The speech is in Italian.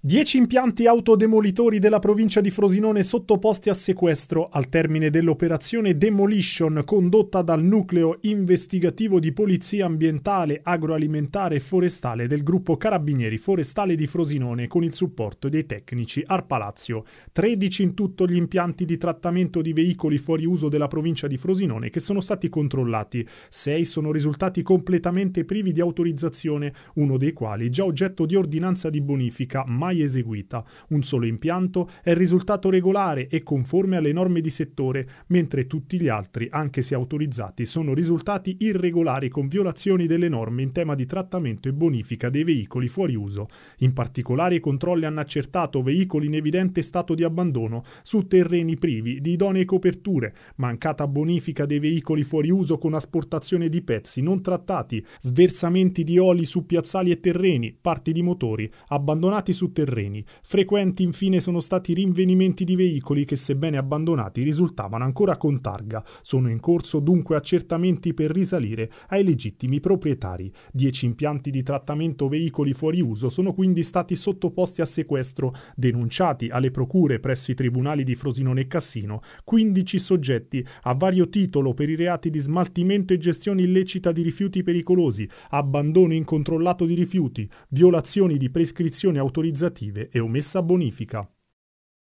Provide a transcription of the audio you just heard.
Dieci impianti autodemolitori della provincia di Frosinone sottoposti a sequestro al termine dell'operazione Demolition condotta dal nucleo investigativo di polizia ambientale, agroalimentare e forestale del gruppo Carabinieri Forestale di Frosinone con il supporto dei tecnici Arpalazio. Tredici in tutto gli impianti di trattamento di veicoli fuori uso della provincia di Frosinone che sono stati controllati. Sei sono risultati completamente privi di autorizzazione, uno dei quali già oggetto di ordinanza di bonifica, ma mai eseguita. Un solo impianto è risultato regolare e conforme alle norme di settore, mentre tutti gli altri, anche se autorizzati, sono risultati irregolari con violazioni delle norme in tema di trattamento e bonifica dei veicoli fuori uso. In particolare i controlli hanno accertato veicoli in evidente stato di abbandono su terreni privi di idonee coperture, mancata bonifica dei veicoli fuori uso con asportazione di pezzi non trattati, sversamenti di oli su piazzali e terreni, parti di motori, abbandonati su terreni sotterranei. Frequenti infine sono stati rinvenimenti di veicoli che sebbene abbandonati risultavano ancora con targa. Sono in corso dunque accertamenti per risalire ai legittimi proprietari. Dieci impianti di trattamento veicoli fuori uso sono quindi stati sottoposti a sequestro, denunciati alle procure presso i tribunali di Frosinone e Cassino, 15 soggetti a vario titolo per i reati di smaltimento e gestione illecita di rifiuti pericolosi, abbandono incontrollato di rifiuti, violazioni di prescrizione autorizzata accusative e omessa bonifica.